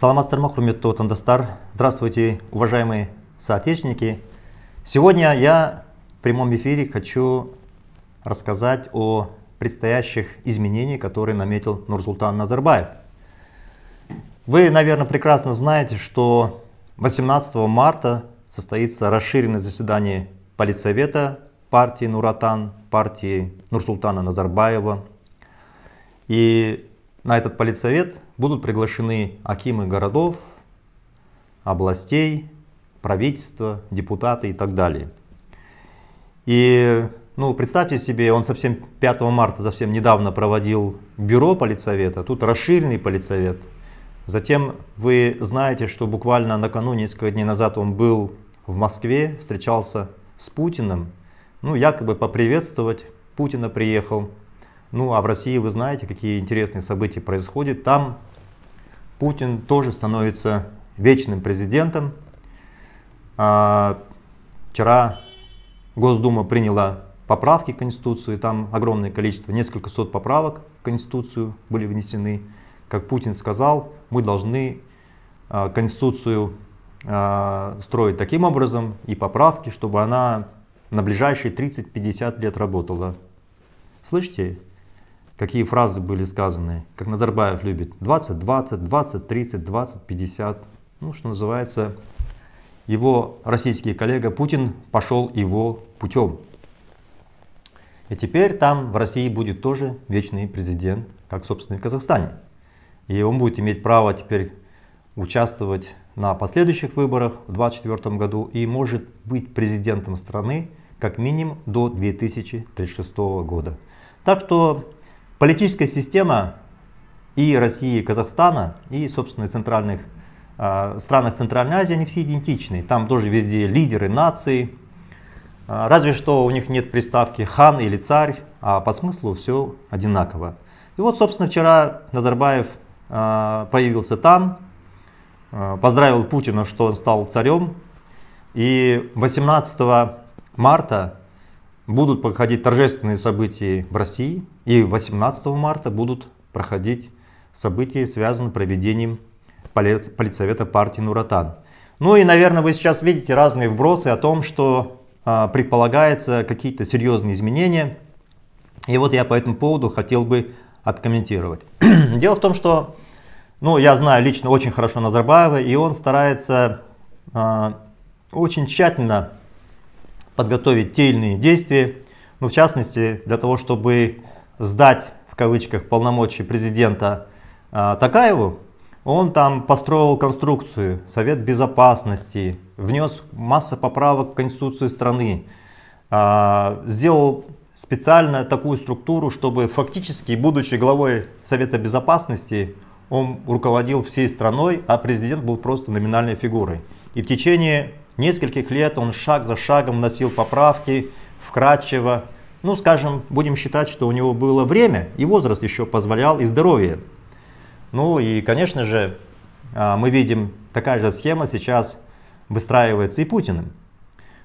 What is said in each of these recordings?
Саламатсыздар ма, құрметті отандастар? Здравствуйте, уважаемые соотечественники. Сегодня я в прямом эфире хочу рассказать о предстоящих изменениях, которые наметил Нурсултан Назарбаев. Вы, наверное, прекрасно знаете, что 18 марта состоится расширенное заседание Политсовета партии Нуратан, партии Нурсултана Назарбаева. И на этот политсовет будут приглашены акимы городов, областей, правительства, депутаты и так далее. И ну, представьте себе, он совсем 5 марта, совсем недавно проводил бюро политсовета, тут расширенный политсовет. Затем вы знаете, что буквально накануне, несколько дней назад он был в Москве, встречался с Путиным, ну, якобы поприветствовать Путина приехал. Ну а в России вы знаете, какие интересные события происходят. Там Путин тоже становится вечным президентом. А, вчера Госдума приняла поправки к Конституции, там огромное количество, несколько сот поправок в Конституцию были внесены. Как Путин сказал, мы должны а, Конституцию а, строить таким образом и поправки, чтобы она на ближайшие 30-50 лет работала. Слышите? какие фразы были сказаны, как Назарбаев любит, 20-20, 20-30, 20-50. Ну, что называется, его российский коллега Путин пошел его путем. И теперь там в России будет тоже вечный президент, как, собственно, и в Казахстане. И он будет иметь право теперь участвовать на последующих выборах в 2024 году и может быть президентом страны как минимум до 2036 года. Так что Политическая система и России, и Казахстана, и, собственно, центральных а, странах Центральной Азии, они все идентичны. Там тоже везде лидеры наций. А, разве что у них нет приставки хан или царь, а по смыслу все одинаково. И вот, собственно, вчера Назарбаев а, появился там, поздравил Путина, что он стал царем. И 18 марта будут проходить торжественные события в России, и 18 марта будут проходить события, связанные с проведением политсовета партии Нуратан. Ну и, наверное, вы сейчас видите разные вбросы о том, что а, предполагается какие-то серьезные изменения. И вот я по этому поводу хотел бы откомментировать. Дело в том, что ну, я знаю лично очень хорошо Назарбаева, и он старается а, очень тщательно подготовить те или иные действия, ну, в частности, для того, чтобы сдать, в кавычках, полномочия президента а, Такаеву, он там построил конструкцию, Совет Безопасности, внес массу поправок в Конституцию страны, а, сделал специально такую структуру, чтобы фактически, будучи главой Совета Безопасности, он руководил всей страной, а президент был просто номинальной фигурой. И в течение нескольких лет он шаг за шагом носил поправки, вкратчиво. Ну, скажем, будем считать, что у него было время, и возраст еще позволял, и здоровье. Ну и, конечно же, а, мы видим, такая же схема сейчас выстраивается и Путиным.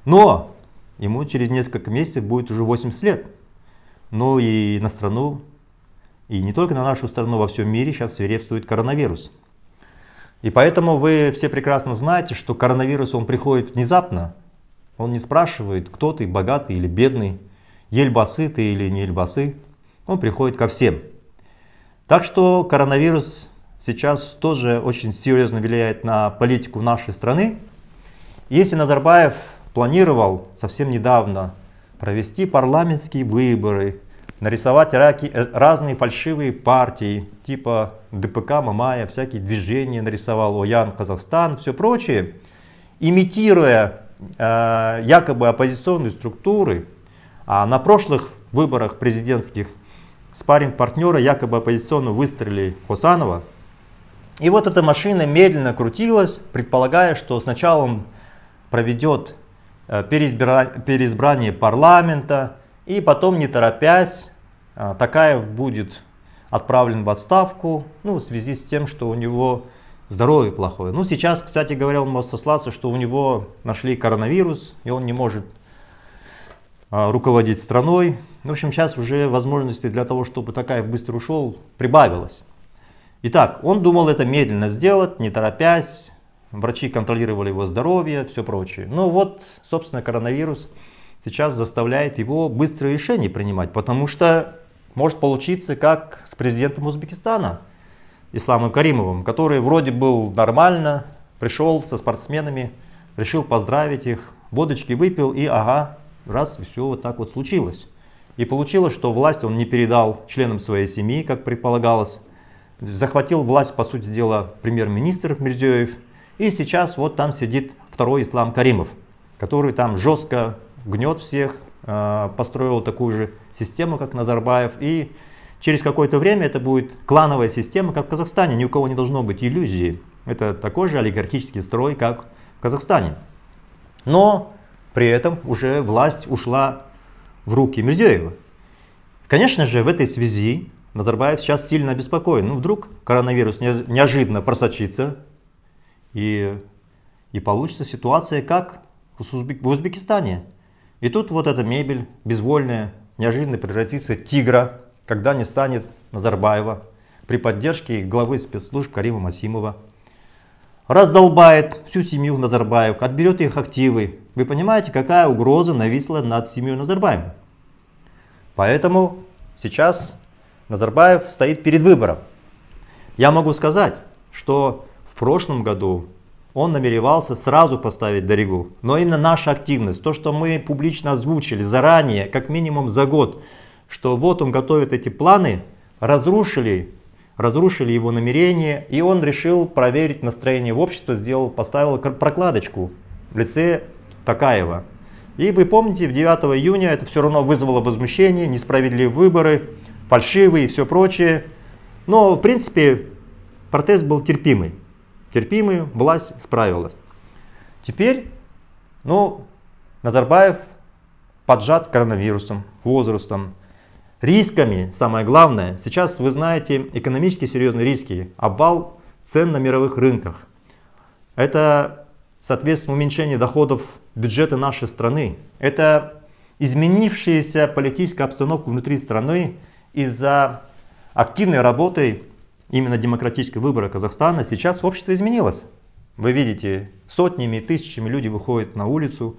Но ему через несколько месяцев будет уже 80 лет. Ну и на страну, и не только на нашу страну, во всем мире сейчас свирепствует коронавирус. И поэтому вы все прекрасно знаете, что коронавирус, он приходит внезапно, он не спрашивает, кто ты, богатый или бедный, ельбасы ты или не ельбасы, он приходит ко всем. Так что коронавирус сейчас тоже очень серьезно влияет на политику нашей страны. Если Назарбаев планировал совсем недавно провести парламентские выборы, нарисовать раки, э, разные фальшивые партии, типа ДПК, Мамая, всякие движения нарисовал, Оян, Казахстан, все прочее, имитируя э, якобы оппозиционные структуры, а на прошлых выборах президентских спаринг партнера якобы оппозиционно выстрелили Хусанова. И вот эта машина медленно крутилась, предполагая, что сначала он проведет э, переизбра... переизбрание парламента, и потом, не торопясь, а, Такаев будет отправлен в отставку ну, в связи с тем, что у него здоровье плохое. Ну, сейчас, кстати говоря, он может сослаться, что у него нашли коронавирус, и он не может а, руководить страной. В общем, сейчас уже возможности для того, чтобы Такаев быстро ушел, прибавилось. Итак, он думал это медленно сделать, не торопясь. Врачи контролировали его здоровье, все прочее. Но ну вот, собственно, коронавирус сейчас заставляет его быстрые решения принимать, потому что может получиться как с президентом Узбекистана Исламом Каримовым, который вроде был нормально, пришел со спортсменами, решил поздравить их, водочки выпил и ага, раз, все вот так вот случилось. И получилось, что власть он не передал членам своей семьи, как предполагалось. Захватил власть, по сути дела, премьер-министр Мирзиёев. И сейчас вот там сидит второй Ислам Каримов, который там жестко гнет всех, Э, построил такую же систему, как Назарбаев. И через какое-то время это будет клановая система, как в Казахстане. Ни у кого не должно быть иллюзии. Это такой же олигархический строй, как в Казахстане. Но при этом уже власть ушла в руки Мирзиёева. Конечно же, в этой связи Назарбаев сейчас сильно обеспокоен. Ну, вдруг коронавирус неожиданно просочится, и, и получится ситуация, как в Узбекистане. И тут вот эта мебель безвольная неожиданно превратится в тигра, когда не станет Назарбаева при поддержке главы спецслужб Карима Масимова. Раздолбает всю семью Назарбаев, отберет их активы. Вы понимаете, какая угроза нависла над семьей Назарбаева? Поэтому сейчас Назарбаев стоит перед выбором. Я могу сказать, что в прошлом году он намеревался сразу поставить Даригу. Но именно наша активность, то, что мы публично озвучили заранее, как минимум за год, что вот он готовит эти планы, разрушили, разрушили его намерение, и он решил проверить настроение в обществе, сделал, поставил прокладочку в лице Такаева. И вы помните, в 9 июня это все равно вызвало возмущение, несправедливые выборы, фальшивые и все прочее. Но, в принципе, протест был терпимый терпимый, власть справилась. Теперь, ну, Назарбаев поджат коронавирусом, возрастом, рисками, самое главное. Сейчас вы знаете экономически серьезные риски, обвал цен на мировых рынках. Это, соответственно, уменьшение доходов бюджета нашей страны. Это изменившаяся политическая обстановка внутри страны из-за активной работы именно демократические выборы Казахстана, сейчас общество изменилось. Вы видите, сотнями и тысячами люди выходят на улицу,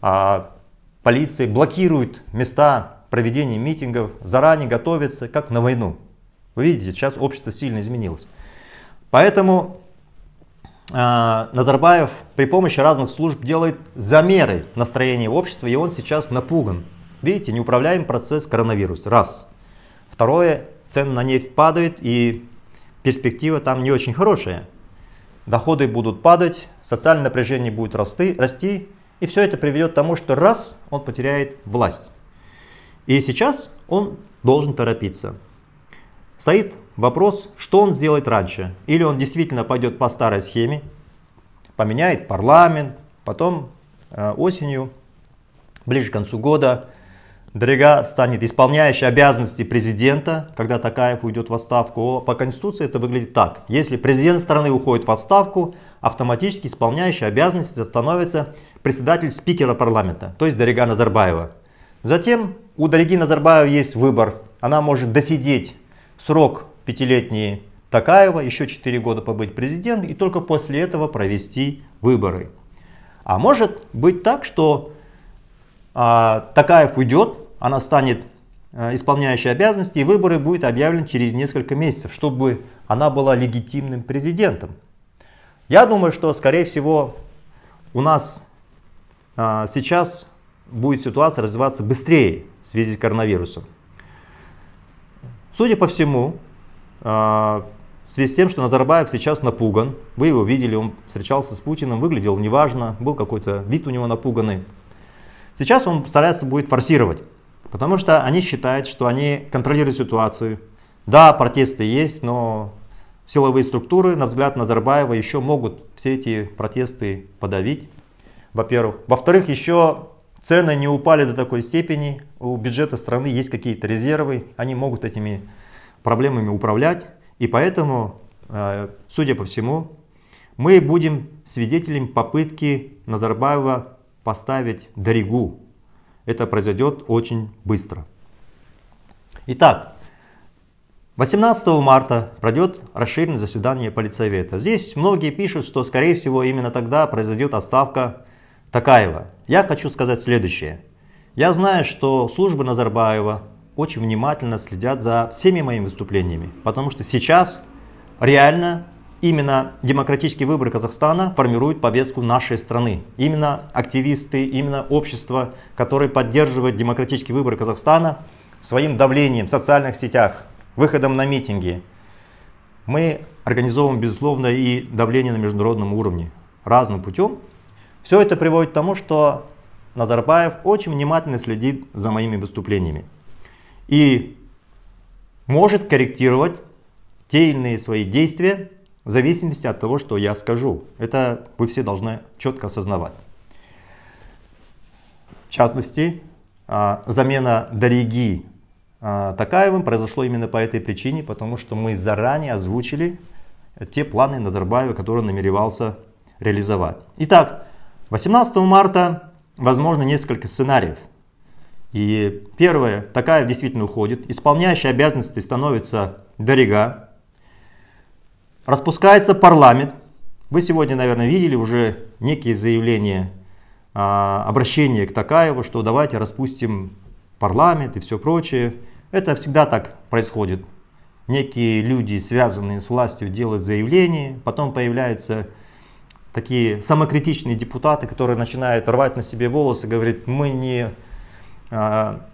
а полиция блокирует места проведения митингов, заранее готовится, как на войну. Вы видите, сейчас общество сильно изменилось. Поэтому э, Назарбаев при помощи разных служб делает замеры настроения общества, и он сейчас напуган. Видите, неуправляемый процесс коронавируса, раз. Второе, цены на нефть падают, и перспектива там не очень хорошая. Доходы будут падать, социальное напряжение будет расти, расти и все это приведет к тому, что раз он потеряет власть. И сейчас он должен торопиться. Стоит вопрос, что он сделает раньше. Или он действительно пойдет по старой схеме, поменяет парламент, потом э, осенью, ближе к концу года, Дрега станет исполняющей обязанности президента, когда Такаев уйдет в отставку. По Конституции это выглядит так. Если президент страны уходит в отставку, автоматически исполняющей обязанности становится председатель спикера парламента, то есть Дарига Назарбаева. Затем у Дариги Назарбаева есть выбор. Она может досидеть срок пятилетний Такаева, еще 4 года побыть президентом и только после этого провести выборы. А может быть так, что а, Такаев уйдет, она станет э, исполняющей обязанности, и выборы будут объявлены через несколько месяцев, чтобы она была легитимным президентом. Я думаю, что, скорее всего, у нас а, сейчас будет ситуация развиваться быстрее в связи с коронавирусом. Судя по всему, а, в связи с тем, что Назарбаев сейчас напуган, вы его видели, он встречался с Путиным, выглядел неважно, был какой-то вид у него напуганный. Сейчас он старается будет форсировать, потому что они считают, что они контролируют ситуацию. Да, протесты есть, но силовые структуры, на взгляд Назарбаева, еще могут все эти протесты подавить, во-первых. Во-вторых, еще цены не упали до такой степени, у бюджета страны есть какие-то резервы, они могут этими проблемами управлять, и поэтому, э, судя по всему, мы будем свидетелем попытки Назарбаева поставить дорегу. Это произойдет очень быстро. Итак, 18 марта пройдет расширенное заседание политсовета. Здесь многие пишут, что скорее всего именно тогда произойдет отставка Такаева. Я хочу сказать следующее. Я знаю, что службы Назарбаева очень внимательно следят за всеми моими выступлениями, потому что сейчас реально Именно демократические выборы Казахстана формируют повестку нашей страны. Именно активисты, именно общество, которое поддерживает демократические выборы Казахстана своим давлением в социальных сетях, выходом на митинги. Мы организовываем, безусловно, и давление на международном уровне разным путем. Все это приводит к тому, что Назарбаев очень внимательно следит за моими выступлениями и может корректировать те или иные свои действия в зависимости от того, что я скажу. Это вы все должны четко осознавать. В частности, а, замена Дариги а, Такаевым произошло именно по этой причине, потому что мы заранее озвучили те планы Назарбаева, которые он намеревался реализовать. Итак, 18 марта возможно несколько сценариев. И первое, Такаев действительно уходит, исполняющий обязанности становится Дорига, Распускается парламент. Вы сегодня, наверное, видели уже некие заявления, а, обращения к Такаеву, что давайте распустим парламент и все прочее. Это всегда так происходит. Некие люди, связанные с властью, делают заявления, потом появляются такие самокритичные депутаты, которые начинают рвать на себе волосы, говорят, мы не, а,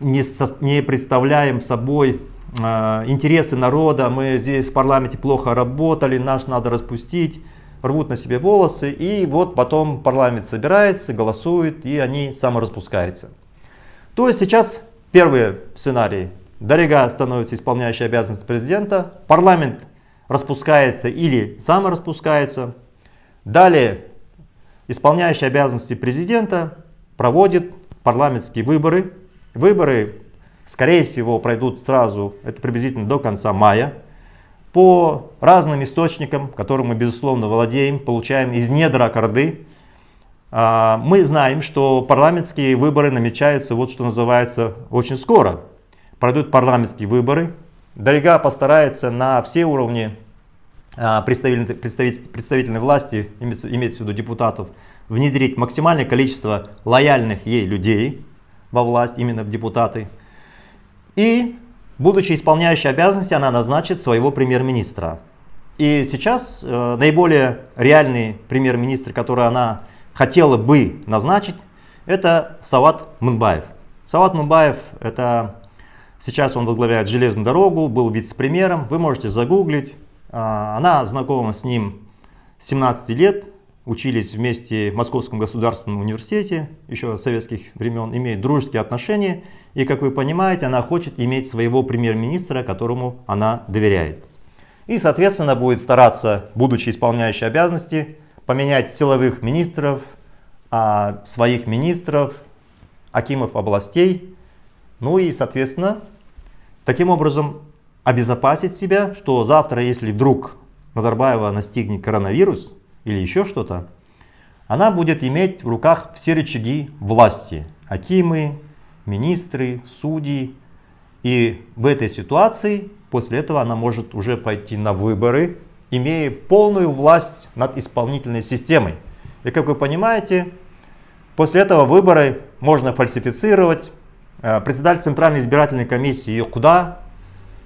не представляем собой Э, интересы народа, мы здесь в парламенте плохо работали, наш надо распустить, рвут на себе волосы, и вот потом парламент собирается, голосует, и они самораспускаются. То есть сейчас первый сценарий. Дорога становится исполняющей обязанность президента, парламент распускается или самораспускается. Далее исполняющий обязанности президента проводит парламентские выборы. Выборы скорее всего, пройдут сразу, это приблизительно до конца мая, по разным источникам, которые мы, безусловно, владеем, получаем из недр Аккорды. А, мы знаем, что парламентские выборы намечаются, вот что называется, очень скоро. Пройдут парламентские выборы. Дорига постарается на все уровни а, представительной власти, имеется в виду депутатов, внедрить максимальное количество лояльных ей людей во власть, именно в депутаты – и, будучи исполняющей обязанности, она назначит своего премьер-министра. И сейчас э, наиболее реальный премьер-министр, который она хотела бы назначить, это Сават Мунбаев. Сават Мунбаев это сейчас он возглавляет железную дорогу, был вице-премьером, вы можете загуглить. А, она знакома с ним с 17 лет, учились вместе в Московском государственном университете еще советских времен, имеет дружеские отношения. И, как вы понимаете, она хочет иметь своего премьер-министра, которому она доверяет. И, соответственно, будет стараться, будучи исполняющей обязанности, поменять силовых министров, а, своих министров, акимов областей. Ну и, соответственно, таким образом обезопасить себя, что завтра, если вдруг Назарбаева настигнет коронавирус – или еще что-то, она будет иметь в руках все рычаги власти, акимы, министры, судьи. И в этой ситуации после этого она может уже пойти на выборы, имея полную власть над исполнительной системой. И как вы понимаете, после этого выборы можно фальсифицировать. Э, председатель Центральной избирательной комиссии ее куда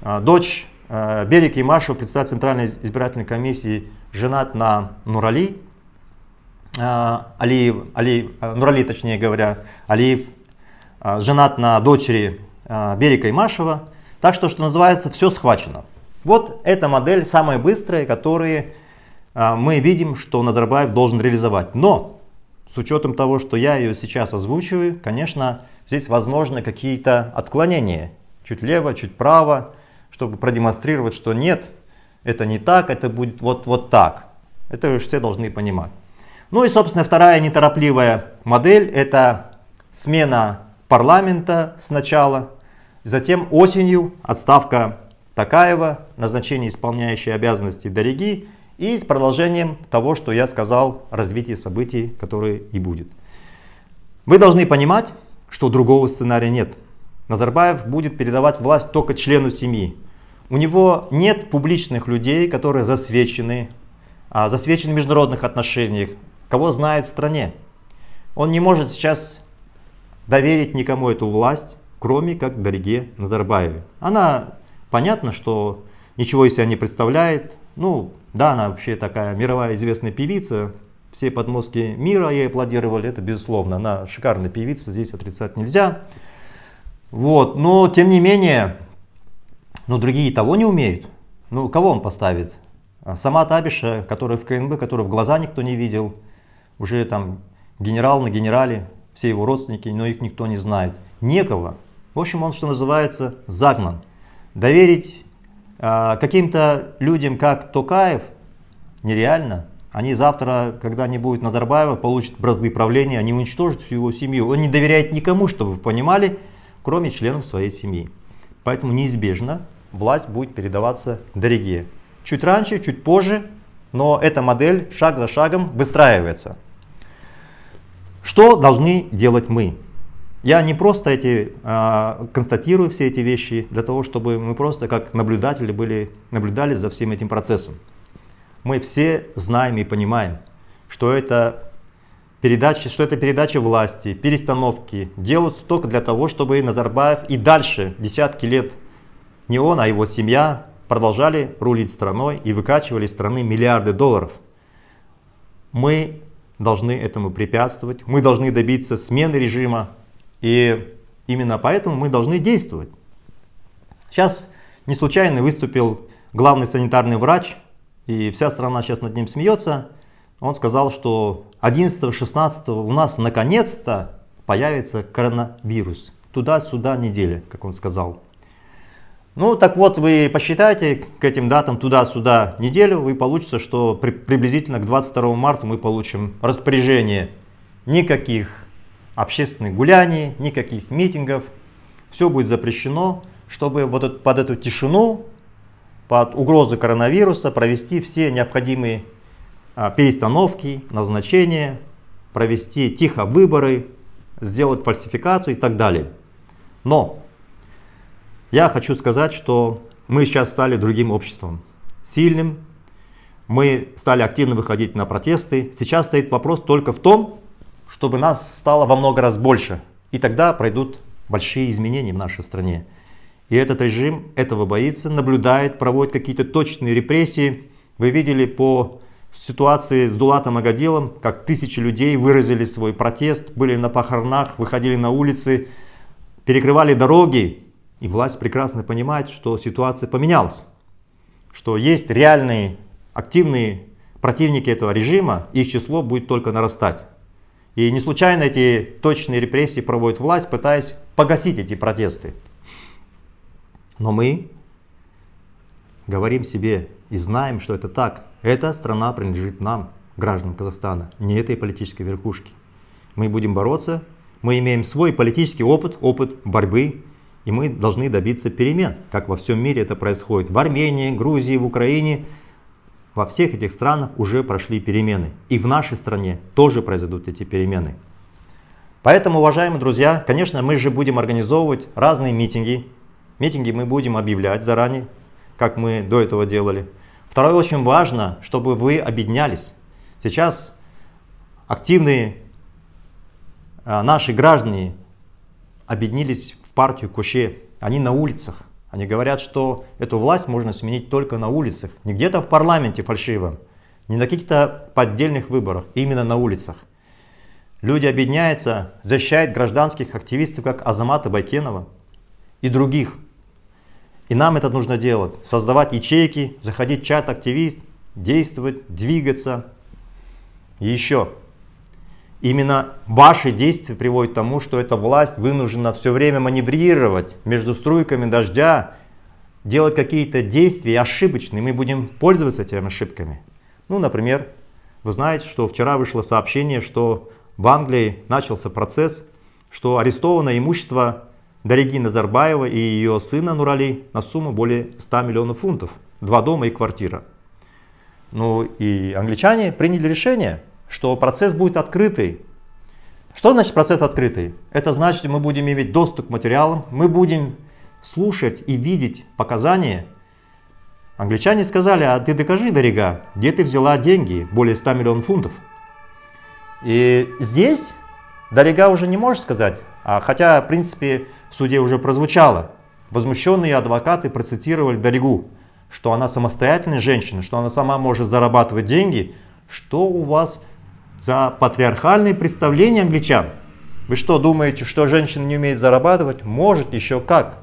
э, дочь э, берик и машу председатель Центральной избирательной комиссии женат на Нурали, а, Алиев, Алиев, а, Нурали, точнее говоря, Алиев а, женат на дочери Берика Имашева. Так что, что называется, все схвачено. Вот эта модель самая быстрая, которые мы видим, что Назарбаев должен реализовать. Но с учетом того, что я ее сейчас озвучиваю, конечно, здесь возможны какие-то отклонения. Чуть лево, чуть право, чтобы продемонстрировать, что нет, это не так, это будет вот, вот так. Это все должны понимать. Ну и, собственно, вторая неторопливая модель – это смена парламента сначала, затем осенью отставка Такаева, назначение исполняющей обязанности Дориги и с продолжением того, что я сказал, развитие событий, которые и будет. Вы должны понимать, что другого сценария нет. Назарбаев будет передавать власть только члену семьи, у него нет публичных людей, которые засвечены, а засвечены в международных отношениях, кого знают в стране. Он не может сейчас доверить никому эту власть, кроме как Дарье Назарбаеве. Она, понятно, что ничего из себя не представляет. Ну, да, она вообще такая мировая известная певица, все подмостки мира ей аплодировали, это безусловно, она шикарная певица, здесь отрицать нельзя. Вот, но тем не менее, но другие того не умеют. Ну, кого он поставит? А сама Табиша, которая в КНБ, которую в глаза никто не видел, уже там генерал на генерале, все его родственники, но их никто не знает. Некого. В общем, он, что называется, загнан. Доверить э, каким-то людям, как Токаев, нереально. Они завтра, когда не будет Назарбаева, получат бразды правления, они уничтожат всю его семью. Он не доверяет никому, чтобы вы понимали, кроме членов своей семьи. Поэтому неизбежно власть будет передаваться дорогие. Чуть раньше, чуть позже, но эта модель шаг за шагом выстраивается. Что должны делать мы? Я не просто эти, а, констатирую все эти вещи для того, чтобы мы просто как наблюдатели были, наблюдали за всем этим процессом. Мы все знаем и понимаем, что это передача, что это передача власти, перестановки делаются только для того, чтобы Назарбаев и дальше десятки лет не он, а его семья продолжали рулить страной и выкачивали из страны миллиарды долларов. Мы должны этому препятствовать, мы должны добиться смены режима, и именно поэтому мы должны действовать. Сейчас не случайно выступил главный санитарный врач, и вся страна сейчас над ним смеется. Он сказал, что 11-16 у нас наконец-то появится коронавирус. Туда-сюда неделя, как он сказал. Ну, так вот, вы посчитаете к этим датам туда-сюда неделю, вы получится, что при, приблизительно к 22 марта мы получим распоряжение никаких общественных гуляний, никаких митингов, все будет запрещено, чтобы вот под эту тишину, под угрозы коронавируса провести все необходимые а, перестановки, назначения, провести тихо выборы, сделать фальсификацию и так далее. Но я хочу сказать, что мы сейчас стали другим обществом, сильным, мы стали активно выходить на протесты. Сейчас стоит вопрос только в том, чтобы нас стало во много раз больше. И тогда пройдут большие изменения в нашей стране. И этот режим этого боится, наблюдает, проводит какие-то точные репрессии. Вы видели по ситуации с Дулатом Агадилом, как тысячи людей выразили свой протест, были на похоронах, выходили на улицы, перекрывали дороги, и власть прекрасно понимает, что ситуация поменялась, что есть реальные активные противники этого режима, их число будет только нарастать. И не случайно эти точные репрессии проводит власть, пытаясь погасить эти протесты. Но мы говорим себе и знаем, что это так. Эта страна принадлежит нам, гражданам Казахстана, не этой политической верхушке. Мы будем бороться, мы имеем свой политический опыт, опыт борьбы, и мы должны добиться перемен, как во всем мире это происходит. В Армении, Грузии, в Украине, во всех этих странах уже прошли перемены. И в нашей стране тоже произойдут эти перемены. Поэтому, уважаемые друзья, конечно, мы же будем организовывать разные митинги. Митинги мы будем объявлять заранее, как мы до этого делали. Второе, очень важно, чтобы вы объединялись. Сейчас активные а, наши граждане объединились партию Куще, они на улицах. Они говорят, что эту власть можно сменить только на улицах, не где-то в парламенте фальшиво, не на каких-то поддельных выборах, а именно на улицах. Люди объединяются, защищают гражданских активистов, как Азамата Байкенова и других. И нам это нужно делать, создавать ячейки, заходить в чат активист, действовать, двигаться. И еще, Именно ваши действия приводят к тому, что эта власть вынуждена все время маневрировать между струйками дождя, делать какие-то действия ошибочные. Мы будем пользоваться этими ошибками. Ну, например, вы знаете, что вчера вышло сообщение, что в Англии начался процесс, что арестовано имущество Дариги Назарбаева и ее сына Нурали на сумму более 100 миллионов фунтов. Два дома и квартира. Ну и англичане приняли решение – что процесс будет открытый. Что значит процесс открытый? Это значит, мы будем иметь доступ к материалам, мы будем слушать и видеть показания. Англичане сказали, а ты докажи, дорога, где ты взяла деньги, более 100 миллионов фунтов. И здесь дорога уже не может сказать, а хотя, в принципе, в суде уже прозвучало. Возмущенные адвокаты процитировали Доригу, что она самостоятельная женщина, что она сама может зарабатывать деньги, что у вас за патриархальные представления англичан. Вы что, думаете, что женщина не умеет зарабатывать? Может, еще как.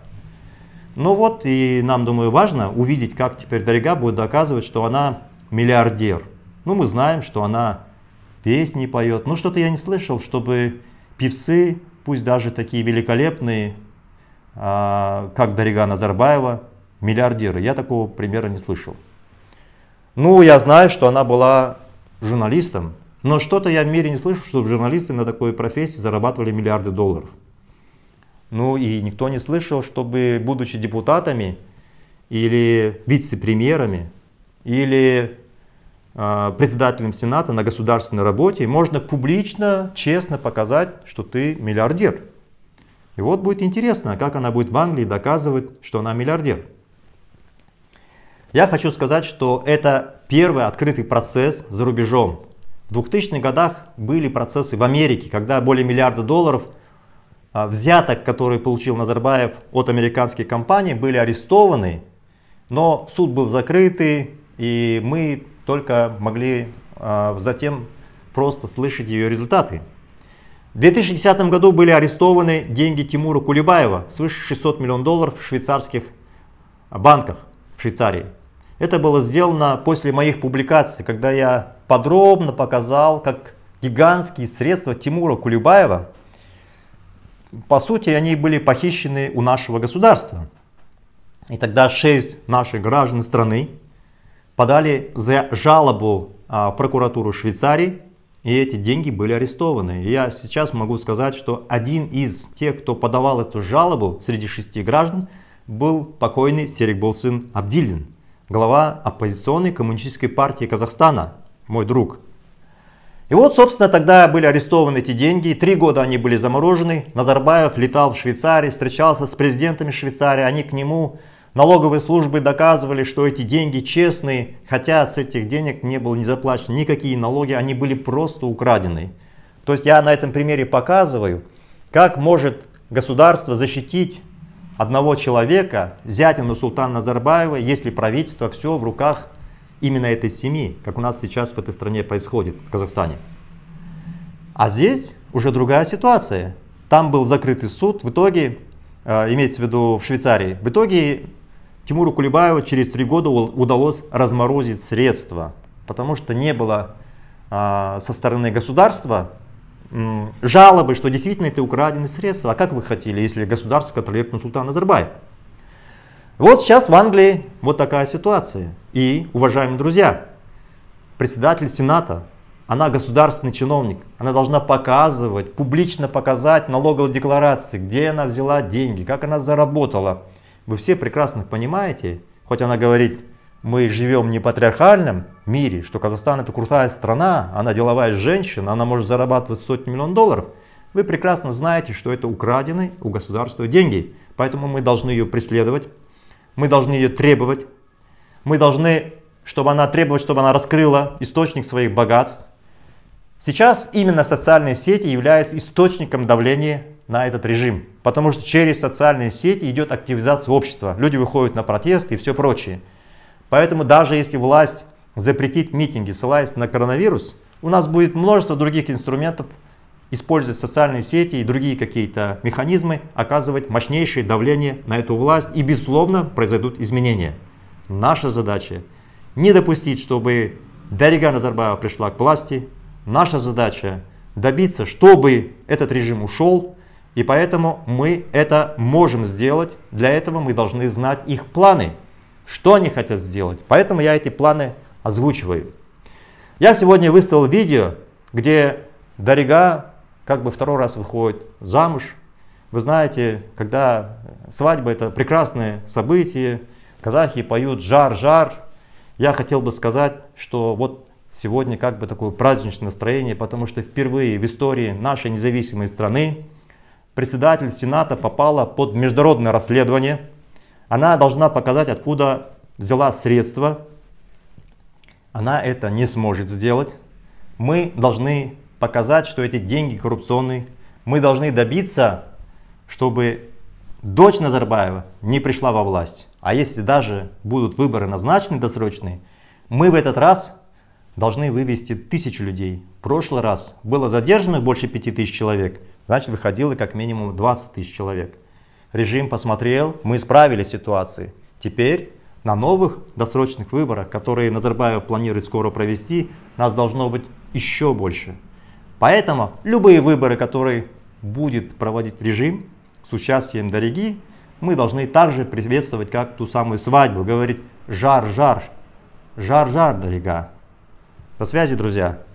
Ну вот, и нам, думаю, важно увидеть, как теперь Дорига будет доказывать, что она миллиардер. Ну, мы знаем, что она песни поет. Ну, что-то я не слышал, чтобы певцы, пусть даже такие великолепные, а, как Дорига Назарбаева, миллиардеры. Я такого примера не слышал. Ну, я знаю, что она была журналистом, но что-то я в мире не слышу, чтобы журналисты на такой профессии зарабатывали миллиарды долларов. Ну и никто не слышал, чтобы, будучи депутатами или вице-премьерами, или э, председателем Сената на государственной работе, можно публично, честно показать, что ты миллиардер. И вот будет интересно, а как она будет в Англии доказывать, что она миллиардер. Я хочу сказать, что это первый открытый процесс за рубежом, в 2000-х годах были процессы в Америке, когда более миллиарда долларов а, взяток, которые получил Назарбаев от американских компаний, были арестованы, но суд был закрытый, и мы только могли а, затем просто слышать ее результаты. В 2010 году были арестованы деньги Тимура Кулебаева, свыше 600 миллионов долларов в швейцарских банках в Швейцарии. Это было сделано после моих публикаций, когда я подробно показал, как гигантские средства Тимура Кулебаева, по сути, они были похищены у нашего государства. И тогда шесть наших граждан страны подали за жалобу а, в прокуратуру Швейцарии, и эти деньги были арестованы. И я сейчас могу сказать, что один из тех, кто подавал эту жалобу среди шести граждан, был покойный Серик Болсын Абдилин, глава оппозиционной коммунистической партии Казахстана, мой друг. И вот, собственно, тогда были арестованы эти деньги, три года они были заморожены. Назарбаев летал в Швейцарии, встречался с президентами Швейцарии, они к нему, налоговые службы доказывали, что эти деньги честные, хотя с этих денег не было не заплачено никакие налоги, они были просто украдены. То есть я на этом примере показываю, как может государство защитить одного человека, зятя Султана Назарбаева, если правительство все в руках именно этой семьи, как у нас сейчас в этой стране происходит, в Казахстане. А здесь уже другая ситуация. Там был закрытый суд, в итоге, э, имеется в виду в Швейцарии, в итоге Тимуру Кулебаеву через три года удалось разморозить средства, потому что не было а, со стороны государства жалобы, что действительно это украдены средства. А как вы хотели, если государство контролирует султан Назарбаев? Вот сейчас в Англии вот такая ситуация. И, уважаемые друзья, председатель Сената, она государственный чиновник, она должна показывать, публично показать налоговой декларации, где она взяла деньги, как она заработала. Вы все прекрасно понимаете, хоть она говорит, мы живем не в патриархальном мире, что Казахстан это крутая страна, она деловая женщина, она может зарабатывать сотни миллионов долларов. Вы прекрасно знаете, что это украденные у государства деньги. Поэтому мы должны ее преследовать, мы должны ее требовать, мы должны, чтобы она требовала, чтобы она раскрыла источник своих богатств. Сейчас именно социальные сети являются источником давления на этот режим, потому что через социальные сети идет активизация общества, люди выходят на протесты и все прочее. Поэтому даже если власть запретит митинги, ссылаясь на коронавирус, у нас будет множество других инструментов использовать социальные сети и другие какие-то механизмы, оказывать мощнейшее давление на эту власть и, безусловно, произойдут изменения. Наша задача не допустить, чтобы Дарига Назарбаева пришла к власти. Наша задача добиться, чтобы этот режим ушел. И поэтому мы это можем сделать. Для этого мы должны знать их планы, что они хотят сделать. Поэтому я эти планы озвучиваю. Я сегодня выставил видео, где Дарига как бы второй раз выходит замуж. Вы знаете, когда свадьба это прекрасное событие, казахи поют «жар-жар». Я хотел бы сказать, что вот сегодня как бы такое праздничное настроение, потому что впервые в истории нашей независимой страны председатель Сената попала под международное расследование. Она должна показать, откуда взяла средства. Она это не сможет сделать. Мы должны показать, что эти деньги коррупционные. Мы должны добиться, чтобы дочь Назарбаева не пришла во власть. А если даже будут выборы назначены досрочные, мы в этот раз должны вывести тысячу людей. В прошлый раз было задержано больше пяти тысяч человек, значит выходило как минимум 20 тысяч человек. Режим посмотрел, мы исправили ситуацию. Теперь на новых досрочных выборах, которые Назарбаев планирует скоро провести, нас должно быть еще больше. Поэтому любые выборы, которые будет проводить режим, с участием дороги мы должны также приветствовать как ту самую свадьбу, говорить «жар-жар», «жар-жар, дорога До связи, друзья!